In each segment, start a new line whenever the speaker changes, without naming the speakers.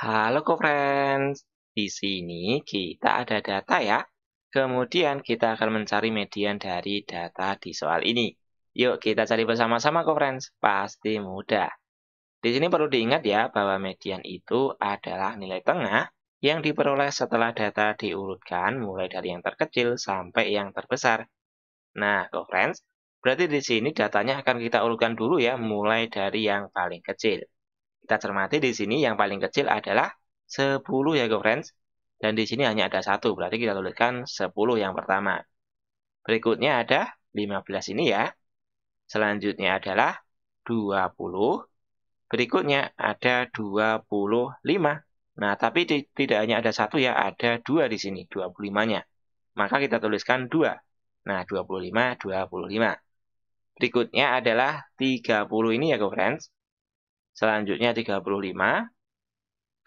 Halo co-friends, di sini kita ada data ya. Kemudian kita akan mencari median dari data di soal ini. Yuk kita cari bersama-sama co-friends, pasti mudah. Di sini perlu diingat ya bahwa median itu adalah nilai tengah yang diperoleh setelah data diurutkan mulai dari yang terkecil sampai yang terbesar. Nah, co-friends, berarti di sini datanya akan kita urutkan dulu ya mulai dari yang paling kecil. Kita cermati di sini yang paling kecil adalah 10 ya guys friends. Dan di sini hanya ada satu, berarti kita tuliskan 10 yang pertama. Berikutnya ada 15 ini ya. Selanjutnya adalah 20. Berikutnya ada 25. Nah, tapi tidak hanya ada satu ya, ada dua di sini, 25-nya. Maka kita tuliskan 2. Nah, 25, 25. Berikutnya adalah 30 ini ya, friends. Selanjutnya 35.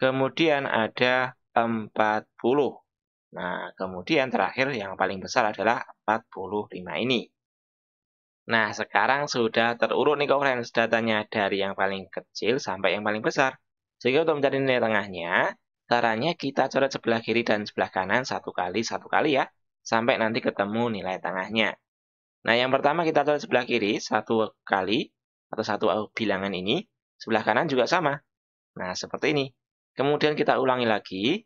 Kemudian ada 40. Nah, kemudian terakhir yang paling besar adalah 45 ini. Nah, sekarang sudah terurut nih friends datanya dari yang paling kecil sampai yang paling besar. Sehingga untuk mencari nilai tengahnya, caranya kita coret sebelah kiri dan sebelah kanan satu kali satu kali ya, sampai nanti ketemu nilai tengahnya. Nah, yang pertama kita coret sebelah kiri satu kali atau satu bilangan ini, Sebelah kanan juga sama. Nah, seperti ini. Kemudian kita ulangi lagi.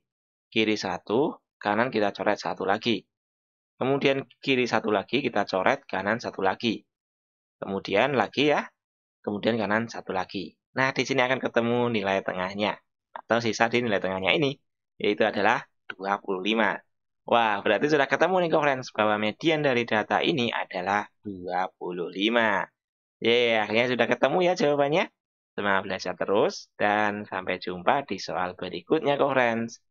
Kiri satu, kanan kita coret satu lagi. Kemudian kiri satu lagi, kita coret kanan satu lagi. Kemudian lagi ya. Kemudian kanan satu lagi. Nah, di sini akan ketemu nilai tengahnya. Atau sisa di nilai tengahnya ini. Yaitu adalah 25. Wah, berarti sudah ketemu nih friends bahwa median dari data ini adalah 25. Ya, yeah, akhirnya sudah ketemu ya jawabannya. Semangat belajar terus dan sampai jumpa di soal berikutnya, Kohrens.